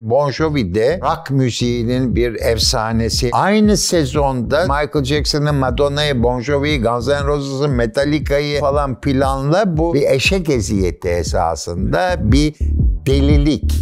Bon Jovi de rock müziğinin bir efsanesi. Aynı sezonda Michael Jackson'ın, Madonna'yı, Bon Jovi'yi, Guns N' Roses'ı, Metallica'yı falan planla bu bir eşek eziyeti esasında bir delilik.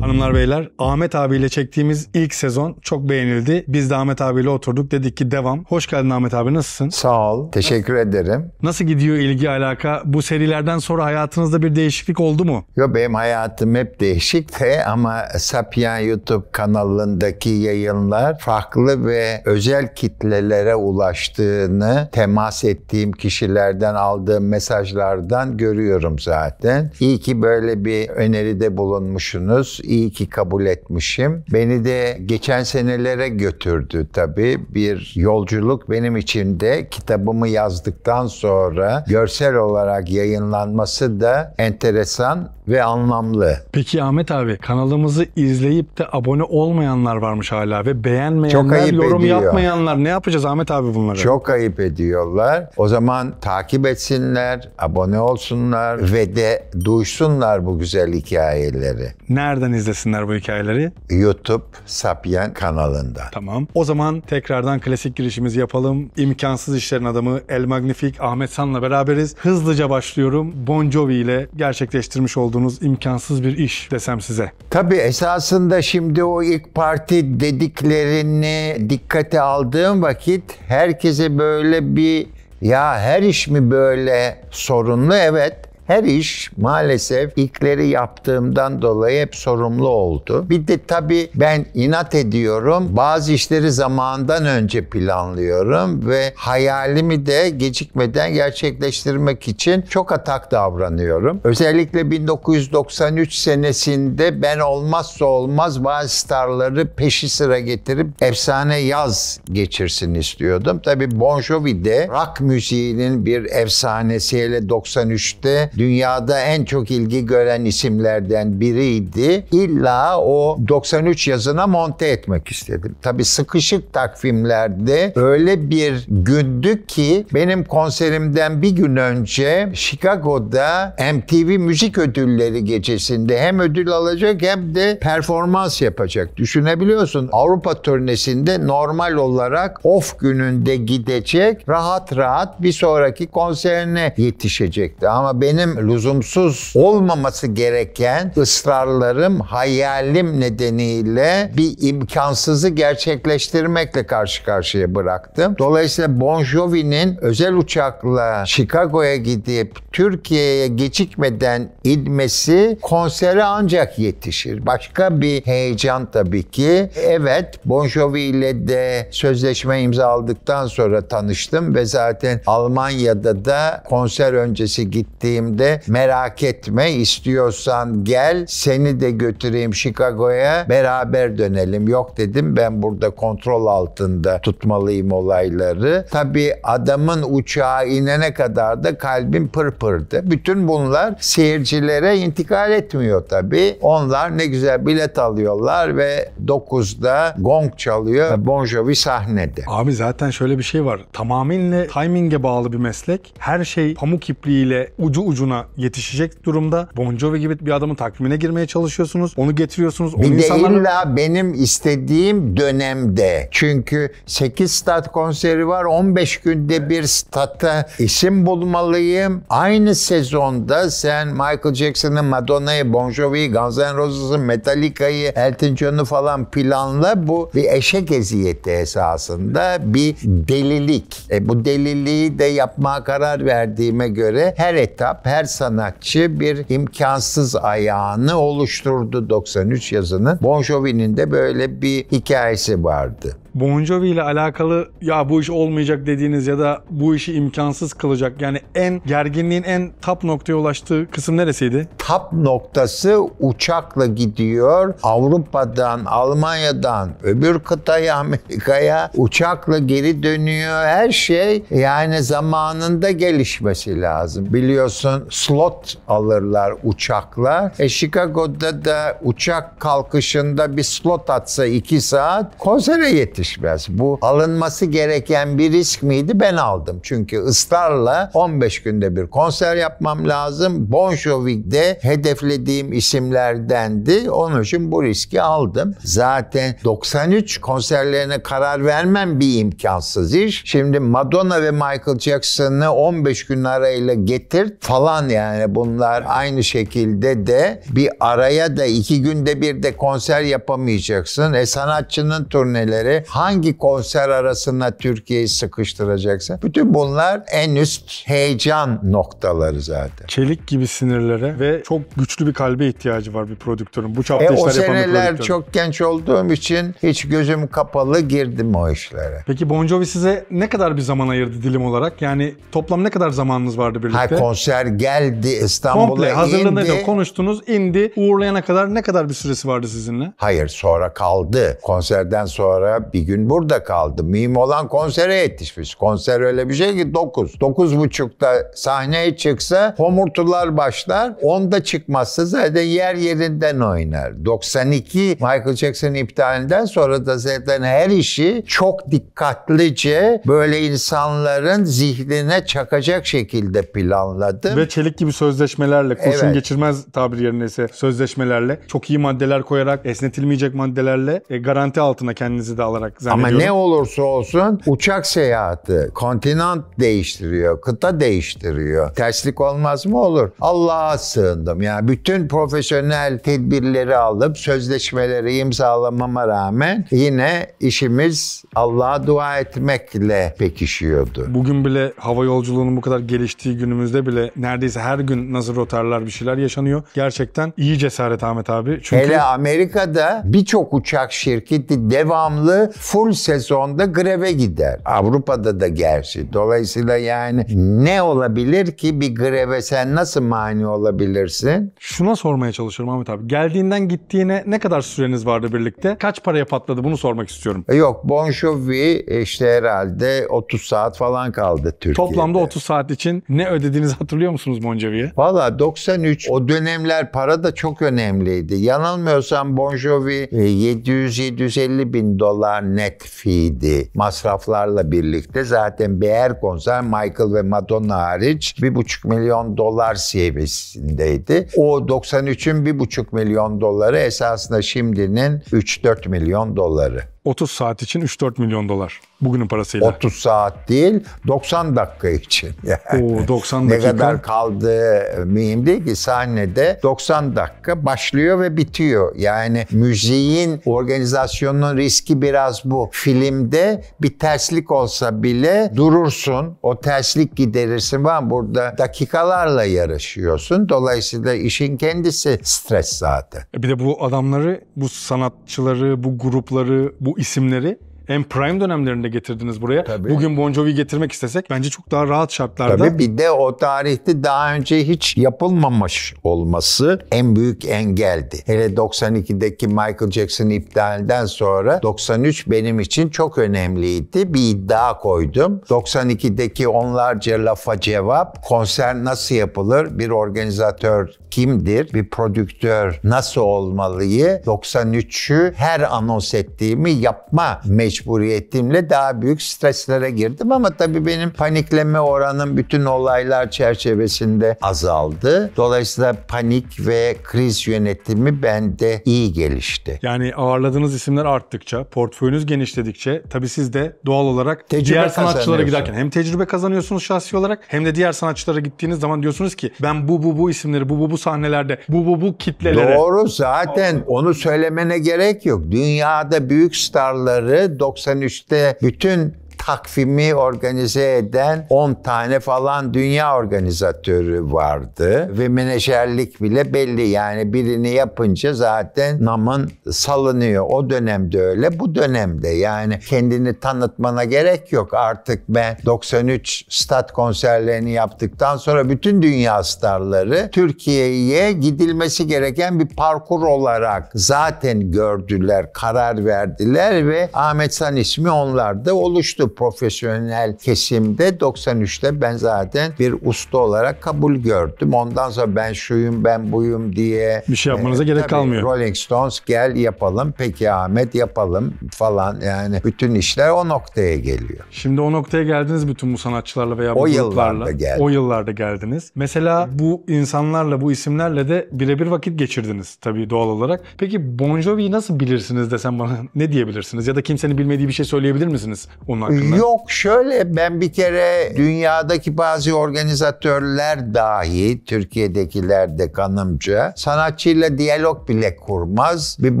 Hanımlar beyler Ahmet abiyle çektiğimiz ilk sezon çok beğenildi. Biz de Ahmet abiyle oturduk dedik ki devam. Hoş geldin Ahmet abi nasılsın? Sağ ol. Teşekkür ederim. Nasıl gidiyor ilgi alaka? Bu serilerden sonra hayatınızda bir değişiklik oldu mu? Yok benim hayatım hep değişik de ama Sapien YouTube kanalındaki yayınlar farklı ve özel kitlelere ulaştığını temas ettiğim kişilerden aldığım mesajlardan görüyorum zaten. İyi ki böyle bir öneride bulunmuşsunuz iyi ki kabul etmişim. Beni de geçen senelere götürdü tabii. Bir yolculuk benim için de kitabımı yazdıktan sonra görsel olarak yayınlanması da enteresan ve anlamlı. Peki Ahmet abi kanalımızı izleyip de abone olmayanlar varmış hala ve beğenmeyenler, Çok ayıp yorum ediyor. yapmayanlar ne yapacağız Ahmet abi bunları? Çok ayıp ediyorlar. O zaman takip etsinler, abone olsunlar ve de duysunlar bu güzel hikayeleri. Nereden izlesinler bu hikayeleri? YouTube Sapien kanalında. Tamam. O zaman tekrardan klasik girişimizi yapalım. İmkansız işlerin adamı El Magnifik Ahmet San'la beraberiz. Hızlıca başlıyorum. Bon Jovi ile gerçekleştirmiş olduğunuz imkansız bir iş desem size. Tabii esasında şimdi o ilk parti dediklerini dikkate aldığım vakit herkese böyle bir ya her iş mi böyle sorunlu? Evet her iş maalesef ilkleri yaptığımdan dolayı hep sorumlu oldu. Bir de tabii ben inat ediyorum. Bazı işleri zamandan önce planlıyorum ve hayalimi de gecikmeden gerçekleştirmek için çok atak davranıyorum. Özellikle 1993 senesinde ben olmazsa olmaz bazı starları peşi sıra getirip efsane yaz geçirsin istiyordum. Tabii Bon Jovi de rock müziğinin bir efsanesiyle 93'te dünyada en çok ilgi gören isimlerden biriydi. İlla o 93 yazına monte etmek istedim. Tabii sıkışık takvimlerde öyle bir gündü ki benim konserimden bir gün önce Chicago'da MTV Müzik Ödülleri gecesinde hem ödül alacak hem de performans yapacak. Düşünebiliyorsun Avrupa turnesinde normal olarak off gününde gidecek rahat rahat bir sonraki konserine yetişecekti. Ama benim benim lüzumsuz olmaması gereken ısrarlarım, hayalim nedeniyle bir imkansızı gerçekleştirmekle karşı karşıya bıraktım. Dolayısıyla Bon Jovi'nin özel uçakla Chicago'ya gidip Türkiye'ye gecikmeden inmesi konsere ancak yetişir. Başka bir heyecan tabii ki. Evet Bon Jovi ile de sözleşme imzaladıktan sonra tanıştım ve zaten Almanya'da da konser öncesi gittiğim de merak etme istiyorsan gel seni de götüreyim Chicago'ya beraber dönelim. Yok dedim ben burada kontrol altında tutmalıyım olayları. Tabii adamın uçağa inene kadar da kalbim pırpırdı. Bütün bunlar seyircilere intikal etmiyor tabii. Onlar ne güzel bilet alıyorlar ve 9'da gong çalıyor. Bon Jovi sahnede. Abi zaten şöyle bir şey var. Tamamıyla timing'e bağlı bir meslek. Her şey pamuk ipliğiyle ucu ucu ucuna yetişecek durumda. Bon Jovi gibi bir adamın takvimine girmeye çalışıyorsunuz. Onu getiriyorsunuz. Onu bir insanların... de illa benim istediğim dönemde. Çünkü 8 stat konseri var. 15 günde bir statta isim bulmalıyım. Aynı sezonda sen Michael Jackson'ı, Madonna'yı, Bon Jovi'yi, Guns N' Roses'ı, Metallica'yı, Elton John'u falan planla. Bu bir eşek eziyeti esasında. Bir delilik. E bu deliliği de yapmaya karar verdiğime göre her etap, her sanatçı bir imkansız ayağını oluşturdu 93 yazının. Bon Jovi'nin de böyle bir hikayesi vardı. Bon Jovi ile alakalı ya bu iş olmayacak dediğiniz ya da bu işi imkansız kılacak yani en gerginliğin en tap noktaya ulaştığı kısım neresiydi? Tap noktası uçakla gidiyor. Avrupa'dan, Almanya'dan, öbür kıtaya, Amerika'ya uçakla geri dönüyor. Her şey yani zamanında gelişmesi lazım. Biliyorsun slot alırlar uçaklar E Chicago'da da uçak kalkışında bir slot atsa iki saat konsere yetiyor yetişmez. Bu alınması gereken bir risk miydi? Ben aldım. Çünkü ısrarla 15 günde bir konser yapmam lazım. Bon Jovi'de hedeflediğim isimlerdendi. Onun için bu riski aldım. Zaten 93 konserlerine karar vermem bir imkansız iş. Şimdi Madonna ve Michael Jackson'ı 15 gün arayla getir falan yani bunlar aynı şekilde de bir araya da iki günde bir de konser yapamayacaksın. E sanatçının turneleri hangi konser arasında Türkiye'yi sıkıştıracaksa. Bütün bunlar en üst heyecan noktaları zaten. Çelik gibi sinirlere ve çok güçlü bir kalbe ihtiyacı var bir prodüktörün. Bu çapta e, işler yapan bir prodüktörün. O seneler çok genç olduğum için hiç gözüm kapalı girdim o işlere. Peki Bon Jovi size ne kadar bir zaman ayırdı dilim olarak? Yani toplam ne kadar zamanınız vardı birlikte? Ha, konser geldi İstanbul'a indi. hazırlanıyordu, konuştunuz, indi. Uğurlayana kadar ne kadar bir süresi vardı sizinle? Hayır sonra kaldı. Konserden sonra bir bir gün burada kaldım. Mühim olan konsere yetişmiş. Konser öyle bir şey ki 9. 9 buçukta sahneye çıksa homurtular başlar. Onda çıkmazsa zaten yer yerinden oynar. 92 Michael Jackson iptalinden sonra da zaten her işi çok dikkatlice böyle insanların zihnine çakacak şekilde planladım. Ve çelik gibi sözleşmelerle, kurşun evet. geçirmez tabir yerine ise sözleşmelerle, çok iyi maddeler koyarak, esnetilmeyecek maddelerle e, garanti altına kendinizi de alarak olarak zannediyorum. Ama ne olursa olsun uçak seyahati kontinent değiştiriyor, kıta değiştiriyor. Terslik olmaz mı? Olur. Allah'a sığındım. Yani bütün profesyonel tedbirleri alıp sözleşmeleri imzalamama rağmen yine işimiz Allah'a dua etmekle pekişiyordu. Bugün bile hava yolculuğunun bu kadar geliştiği günümüzde bile neredeyse her gün nasıl rotarlar bir şeyler yaşanıyor. Gerçekten iyi cesaret Ahmet abi. Çünkü... Hele Amerika'da birçok uçak şirketi devamlı full sezonda greve gider. Avrupa'da da gerçi. Dolayısıyla yani ne olabilir ki bir greve sen nasıl mani olabilirsin? Şuna sormaya çalışıyorum Ahmet abi. Geldiğinden gittiğine ne kadar süreniz vardı birlikte? Kaç paraya patladı bunu sormak istiyorum. E, yok Bonşovi işte herhalde 30 saat falan kaldı Türkiye'de. Toplamda 30 saat için ne ödediğinizi hatırlıyor musunuz Bonjovi'ye? Valla 93 o dönemler para da çok önemliydi. Yanılmıyorsam Bonjovi 700-750 e, bin dolar net fee'di. Masraflarla birlikte zaten bir konser Michael ve Madonna hariç 1,5 milyon dolar seviyesindeydi. O 93'ün 1,5 milyon doları esasında şimdinin 3-4 milyon doları. 30 saat için 3-4 milyon dolar. Bugünün parasıyla. 30 saat değil 90 dakika için. Yani Oo, 90 dakika. Ne kadar kaldı mühim değil ki sahnede 90 dakika başlıyor ve bitiyor. Yani müziğin organizasyonunun riski biraz bu. Filmde bir terslik olsa bile durursun. O terslik giderirsin falan. Burada dakikalarla yarışıyorsun. Dolayısıyla işin kendisi stres zaten. E bir de bu adamları, bu sanatçıları, bu grupları, bu bu isimleri en prime dönemlerinde getirdiniz buraya. Tabii. Bugün Bon Jovi getirmek istesek bence çok daha rahat şartlarda. Tabii bir de o tarihte daha önce hiç yapılmamış olması en büyük engeldi. Hele 92'deki Michael Jackson iptalinden sonra 93 benim için çok önemliydi. Bir iddia koydum. 92'deki onlarca lafa cevap konser nasıl yapılır? Bir organizatör kimdir? Bir prodüktör nasıl olmalıyı? 93'ü her anons ettiğimi yapma mecbur mecburiyetimle daha büyük streslere girdim ama tabii benim panikleme oranım bütün olaylar çerçevesinde azaldı. Dolayısıyla panik ve kriz yönetimi bende iyi gelişti. Yani ağırladığınız isimler arttıkça, portföyünüz genişledikçe tabii siz de doğal olarak tecrübe diğer sanatçılara giderken hem tecrübe kazanıyorsunuz şahsi olarak hem de diğer sanatçılara gittiğiniz zaman diyorsunuz ki ben bu bu bu isimleri bu bu bu sahnelerde bu bu bu kitlelere. Doğru zaten onu söylemene gerek yok. Dünyada büyük starları 93'te bütün takvimi organize eden 10 tane falan dünya organizatörü vardı. Ve menajerlik bile belli yani birini yapınca zaten namın salınıyor. O dönemde öyle bu dönemde yani kendini tanıtmana gerek yok. Artık ben 93 stat konserlerini yaptıktan sonra bütün dünya starları Türkiye'ye gidilmesi gereken bir parkur olarak zaten gördüler, karar verdiler ve Ahmet San ismi onlarda oluştu profesyonel kesimde 93'te ben zaten bir usta olarak kabul gördüm. Ondan sonra ben şuyum ben buyum diye. Bir şey yapmanıza e, gerek tabii, kalmıyor. Rolling Stones gel yapalım peki Ahmet yapalım falan yani bütün işler o noktaya geliyor. Şimdi o noktaya geldiniz bütün bu sanatçılarla veya bu o gruplarla. O yıllarda geldiniz. Mesela bu insanlarla bu isimlerle de birebir vakit geçirdiniz tabii doğal olarak. Peki Bon Jovi'yi nasıl bilirsiniz desem bana ne diyebilirsiniz? Ya da kimsenin bilmediği bir şey söyleyebilir misiniz onun hakkında? hakkında? Yok şöyle ben bir kere dünyadaki bazı organizatörler dahi Türkiye'dekiler de kanımca sanatçıyla diyalog bile kurmaz. Bir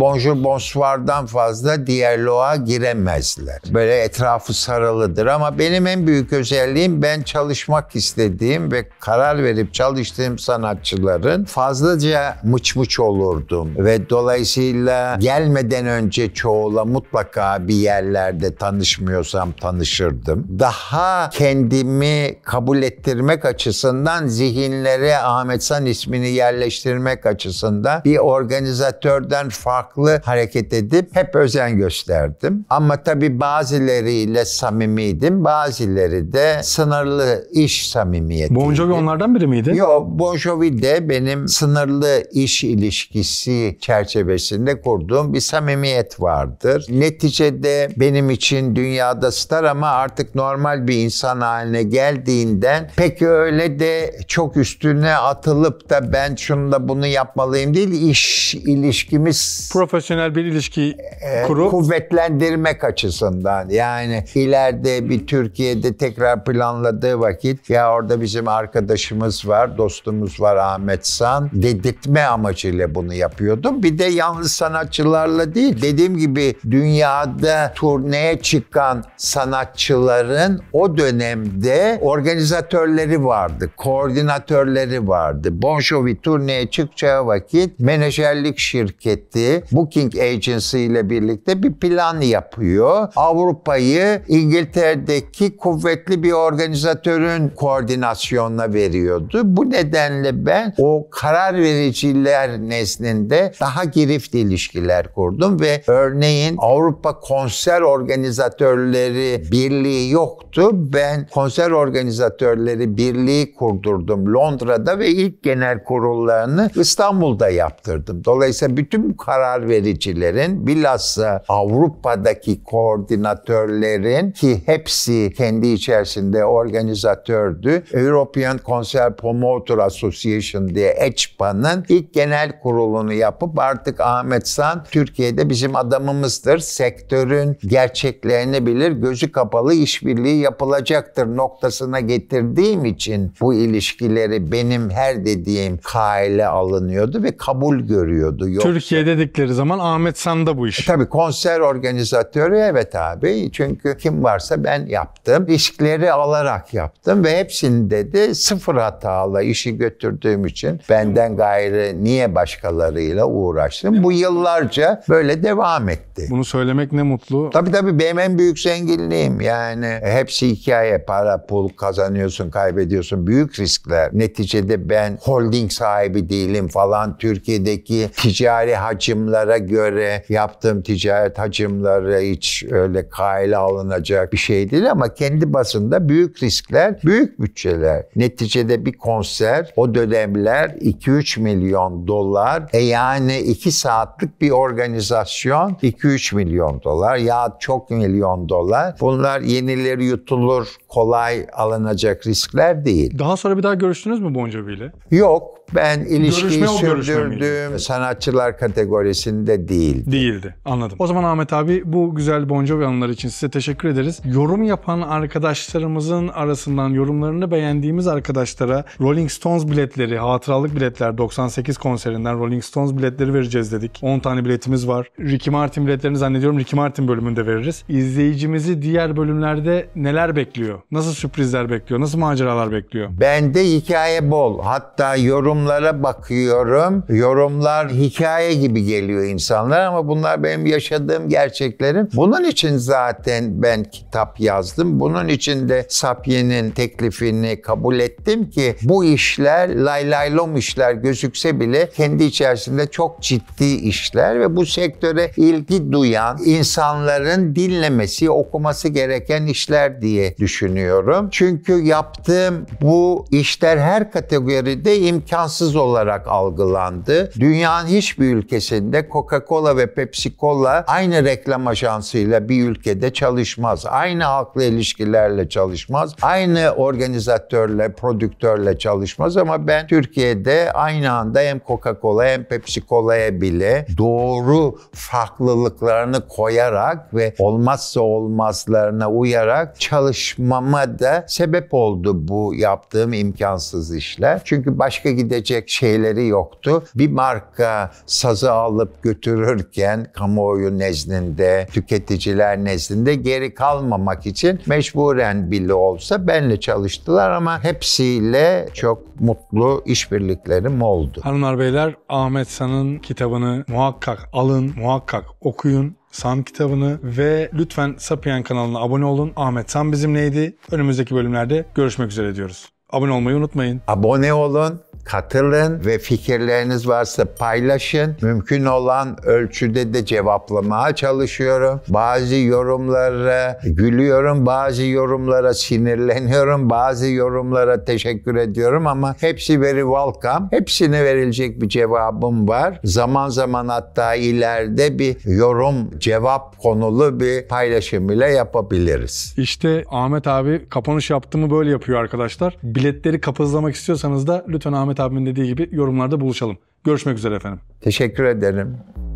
bonjour bonsoir'dan fazla diyaloğa giremezler. Böyle etrafı sarılıdır ama benim en büyük özelliğim ben çalışmak istediğim ve karar verip çalıştığım sanatçıların fazlaca mıç mıç olurdum ve dolayısıyla gelmeden önce çoğula mutlaka bir yerlerde tanışmıyorsam tanışmıyorsam tanışırdım. Daha kendimi kabul ettirmek açısından zihinlere Ahmet San ismini yerleştirmek açısından bir organizatörden farklı hareket edip hep özen gösterdim. Ama tabii bazılarıyla samimiydim. Bazıları de sınırlı iş samimiyeti. Bon Jovi onlardan biri miydi? Yok Bon Jovi de benim sınırlı iş ilişkisi çerçevesinde kurduğum bir samimiyet vardır. Neticede benim için dünyada star kadar ama artık normal bir insan haline geldiğinden peki öyle de çok üstüne atılıp da ben şunu da bunu yapmalıyım değil iş ilişkimiz profesyonel bir ilişki e, kurup kuvvetlendirmek açısından yani ileride bir Türkiye'de tekrar planladığı vakit ya orada bizim arkadaşımız var dostumuz var Ahmet San dedirtme amacıyla bunu yapıyordum bir de yalnız sanatçılarla değil dediğim gibi dünyada turneye çıkan sanatçılar sanatçıların o dönemde organizatörleri vardı, koordinatörleri vardı. Bonşovi turneye çıkacağı vakit menajerlik şirketi Booking Agency ile birlikte bir plan yapıyor. Avrupa'yı İngiltere'deki kuvvetli bir organizatörün koordinasyonuna veriyordu. Bu nedenle ben o karar vericiler nezdinde daha girift ilişkiler kurdum ve örneğin Avrupa konser organizatörleri birliği yoktu. Ben konser organizatörleri birliği kurdurdum Londra'da ve ilk genel kurullarını İstanbul'da yaptırdım. Dolayısıyla bütün karar vericilerin bilhassa Avrupa'daki koordinatörlerin ki hepsi kendi içerisinde organizatördü. European Concert Promoter Association diye ECPA'nın ilk genel kurulunu yapıp artık Ahmet San Türkiye'de bizim adamımızdır. Sektörün gerçeklerini bilir, gözü kapalı işbirliği yapılacaktır noktasına getirdiğim için bu ilişkileri benim her dediğim kaile alınıyordu ve kabul görüyordu. Yoksa, Türkiye dedikleri zaman Ahmet San'da bu iş. E, tabii konser organizatörü evet abi. Çünkü kim varsa ben yaptım. Riskleri alarak yaptım ve hepsini dedi sıfır hatalı işi götürdüğüm için benden gayrı niye başkalarıyla uğraştım? Bu yıllarca böyle devam etti. Bunu söylemek ne mutlu. Tabii tabii benim en büyük zenginliğim haklıyım. Yani e, hepsi hikaye. Para, pul kazanıyorsun, kaybediyorsun. Büyük riskler. Neticede ben holding sahibi değilim falan. Türkiye'deki ticari hacimlara göre yaptığım ticaret hacimları hiç öyle kayla alınacak bir şey değil ama kendi basında büyük riskler, büyük bütçeler. Neticede bir konser o dönemler 2-3 milyon dolar. E yani 2 saatlik bir organizasyon 2-3 milyon dolar ya çok milyon dolar. Bunlar yenileri yutulur, kolay alınacak riskler değil. Daha sonra bir daha görüştünüz mü Boncavi ile? Yok. Ben ilişkiyi Görüşme, sürdürdüm sanatçılar kategorisinde değil. Değildi. Anladım. O zaman Ahmet abi bu güzel Bon Jovi anıları için size teşekkür ederiz. Yorum yapan arkadaşlarımızın arasından yorumlarını beğendiğimiz arkadaşlara Rolling Stones biletleri, hatıralık biletler 98 konserinden Rolling Stones biletleri vereceğiz dedik. 10 tane biletimiz var. Ricky Martin biletlerini zannediyorum Ricky Martin bölümünde veririz. İzleyicimizi diğer bölümlerde neler bekliyor? Nasıl sürprizler bekliyor? Nasıl maceralar bekliyor? Bende hikaye bol. Hatta yorum yorumlara bakıyorum. Yorumlar hikaye gibi geliyor insanlar ama bunlar benim yaşadığım gerçeklerim. Bunun için zaten ben kitap yazdım. Bunun için de Sapye'nin teklifini kabul ettim ki bu işler laylaylom işler gözükse bile kendi içerisinde çok ciddi işler ve bu sektöre ilgi duyan insanların dinlemesi, okuması gereken işler diye düşünüyorum. Çünkü yaptığım bu işler her kategoride imkan imkansız olarak algılandı. Dünyanın hiçbir ülkesinde Coca-Cola ve Pepsi-Cola aynı reklam ajansıyla bir ülkede çalışmaz. Aynı halkla ilişkilerle çalışmaz. Aynı organizatörle, prodüktörle çalışmaz ama ben Türkiye'de aynı anda hem Coca-Cola hem Pepsi-Cola'ya bile doğru farklılıklarını koyarak ve olmazsa olmazlarına uyarak çalışmama da sebep oldu bu yaptığım imkansız işler. Çünkü başka gidecek verecek şeyleri yoktu. Bir marka sazı alıp götürürken kamuoyu nezdinde, tüketiciler nezdinde geri kalmamak için mecburen bile olsa benle çalıştılar ama hepsiyle çok mutlu işbirliklerim oldu. Hanımlar beyler Ahmet San'ın kitabını muhakkak alın, muhakkak okuyun. San kitabını ve lütfen Sapien kanalına abone olun. Ahmet San bizimleydi. Önümüzdeki bölümlerde görüşmek üzere diyoruz. Abone olmayı unutmayın. Abone olun, katılın ve fikirleriniz varsa paylaşın. Mümkün olan ölçüde de cevaplamaya çalışıyorum. Bazı yorumlara gülüyorum, bazı yorumlara sinirleniyorum, bazı yorumlara teşekkür ediyorum ama hepsi very welcome. Hepsine verilecek bir cevabım var. Zaman zaman hatta ileride bir yorum cevap konulu bir paylaşım ile yapabiliriz. İşte Ahmet abi kapanış yaptığımı böyle yapıyor arkadaşlar biletleri kapazlamak istiyorsanız da lütfen Ahmet abimin dediği gibi yorumlarda buluşalım. Görüşmek üzere efendim. Teşekkür ederim.